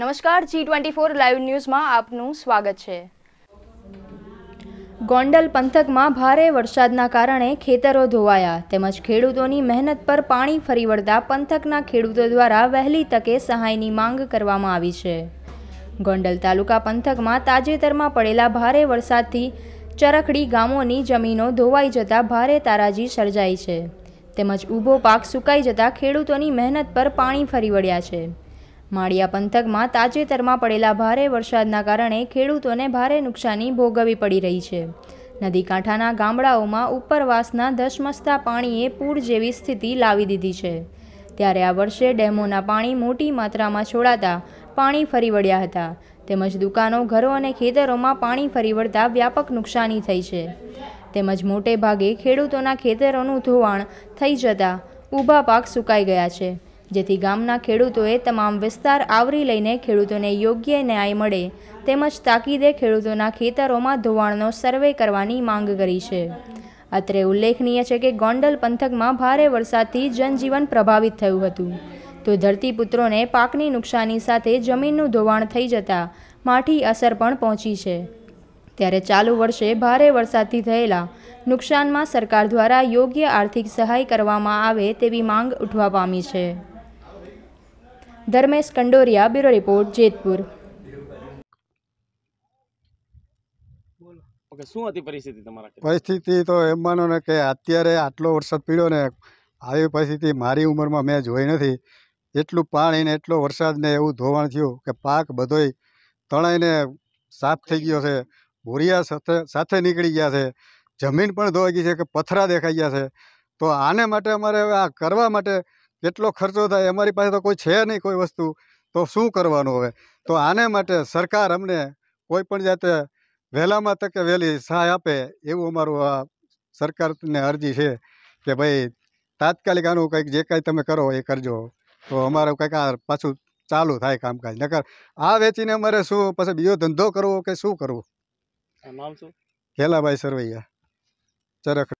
નમસ્કાર G twenty four live ન્યૂઝમાં આપનું સ્વાગત છે ગોંડલ પંથકમાં ભારે વરસાદના કારણે ખેતરો ધોવાયા તેમજ ખેડૂતોની મહેનત પર પાણી ફરી વળતા પંથકના ખેડૂતો દ્વારા વહેલી તકે સહાયની માંગ કરવામાં આવી છે ગોંડલ તાલુકા પંથકમાં તાજેતરમાં પડેલા ભારે વરસાદથી ચરખડી ગામોની જમીનો ધોવાઈ જતાં ભારે તારાજી સર્જાઈ છે તેમજ ઊભો પાક સુકાઈ જતા ખેડૂતોની મહેનત પર પાણી ફરી વળ્યા છે માળિયા પંથકમાં તાજેતરમાં પડેલા ભારે વરસાદના કારણે ખેડૂતોને ભારે નુકસાની ભોગવવી પડી રહી છે નદીકાંઠાના ગામડાઓમાં ઉપરવાસના ધસમસતા પાણીએ પૂર જેવી સ્થિતિ લાવી દીધી છે ત્યારે આ વર્ષે ડેમોના પાણી મોટી માત્રામાં છોડાતા પાણી ફરી વળ્યા હતા તેમજ દુકાનો ઘરો અને ખેતરોમાં પાણી ફરી વળતા વ્યાપક નુકસાની થઈ છે તેમજ મોટે ભાગે ખેડૂતોના ખેતરોનું ધોવાણ થઈ જતા ઊભા પાક સુકાઈ ગયા છે જેથી ગામના ખેડૂતોએ તમામ વિસ્તાર આવરી લઈને ખેડૂતોને યોગ્ય ન્યાય મળે તેમજ તાકીદે ખેડૂતોના ખેતરોમાં ધોવાણનો સર્વે કરવાની માંગ કરી છે અત્રે ઉલ્લેખનીય છે કે ગોંડલ પંથકમાં ભારે વરસાદથી જનજીવન પ્રભાવિત થયું હતું તો ધરતીપુત્રોને પાકની નુકસાની સાથે જમીનનું ધોવાણ થઈ જતા માઠી અસર પણ પહોંચી છે ત્યારે ચાલુ વર્ષે ભારે વરસાદથી થયેલા નુકસાનમાં સરકાર દ્વારા યોગ્ય આર્થિક સહાય કરવામાં આવે તેવી માંગ ઉઠવા પામી છે ધર્મેશ કંડોરિયા બ્યુરો રિપોર્ટ જેતપુર પરિસ્થિતિ તો એમ માનો ને કે અત્યારે આટલો વરસાદ પીડ્યો ને આવી પરિસ્થિતિ મારી ઉંમરમાં મેં જોઈ નથી એટલું પાણી ને એટલો વરસાદ ને એવું ધોવાણ થયું કે પાક બધોય તણાઈને સાફ થઈ ગયો છે ભૂરિયા સાથે સાથે નીકળી ગયા છે જમીન પણ ધોવાઈ ગઈ છે કે પથરા દેખાઈ ગયા છે તો આને માટે અમારે આ કરવા માટે કેટલો ખર્ચો થાય અમારી પાસે તો કોઈ છે નહીં કોઈ વસ્તુ તો શું કરવાનું હવે તો આને માટે સરકાર અમને કોઈ પણ જાતે વહેલામાં તકે વહેલી સહાય આપે એવું અમારું આ સરકારને અરજી છે કે ભાઈ તાત્કાલિક આનું કંઈક જે કાંઈ તમે કરો એ કરજો તો અમારું કંઈક આ પાછું ચાલુ થાય કામકાજ નકર આ વેચીને અમારે શું પછી બીજો ધંધો કરવો કે શું કરવું નામ શું ખેલાભાઈ સરવૈયા ચરખ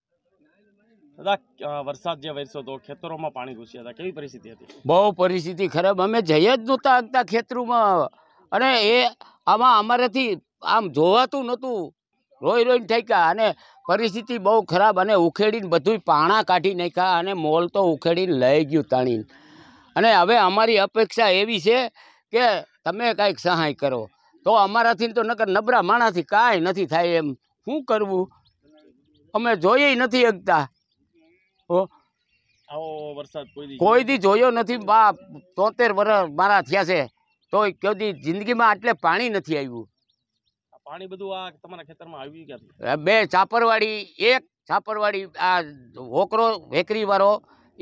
વરસાદ જે વરસ્યો હતો ખેતરોમાં પાણી ઘૂસ્યા હતા કેવી પરિસ્થિતિ હતી બહુ પરિસ્થિતિ ખરાબ અમે જઈ જ નહોતા આગતા ખેતરોમાં અને એ આમાં અમારાથી આમ જોવાતું નહોતું રોઈ રોઈને થઈ ગયા અને પરિસ્થિતિ બહુ ખરાબ અને ઉખેડીને બધું પાણા કાઢી નાખ્યા અને મોલ તો ઉખેડીને લઈ ગયું તાણીને અને હવે અમારી અપેક્ષા એવી છે કે તમે કાંઈક સહાય કરો તો અમારાથી તો નકર નબળા માણાથી કાંઈ નથી થાય એમ શું કરવું અમે જોઈએ નથી શકતા કોઈ દી જોયો નથી બા તોતેર વર્ષ મારા થયા છે તો કદી જિંદગીમાં આટલે પાણી નથી આવ્યું પાણી બધું આ તમારા ખેતરમાં આવ્યું ક્યાંથી બે છાપરવાડી એક છાપરવાડી આ હોકરો વેકરી વાળો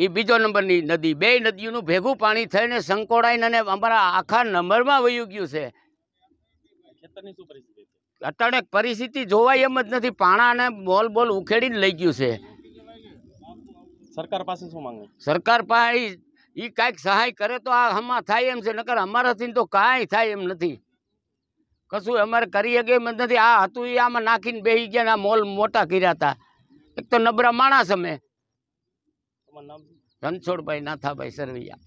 એ બીજો નંબરની નદી બે નદીઓનું ભેગું પાણી થઈને સંકોડાઈને અને અમારા આખા નંબરમાં વયું ગયું છે અત્યારે પરિસ્થિતિ જોવાય એમ જ નથી પાણા અને બોલ બોલ ઉખેડીને લઈ ગયું છે સરકાર પાસે શું માંગે સરકાર પાસે એ કાંઈક સહાય કરે તો આ હમણાં થાય એમ છે નકર અમારાથી તો કાંઈ થાય એમ નથી કશું અમારે કરી શકે એમ નથી આ હતું એ આમાં નાખીને બેસી ગયા ના મોલ મોટા કર્યા હતા એક તો નબળા માણસ અમે રણછોડભાઈ નાથાભાઈ સરવૈયા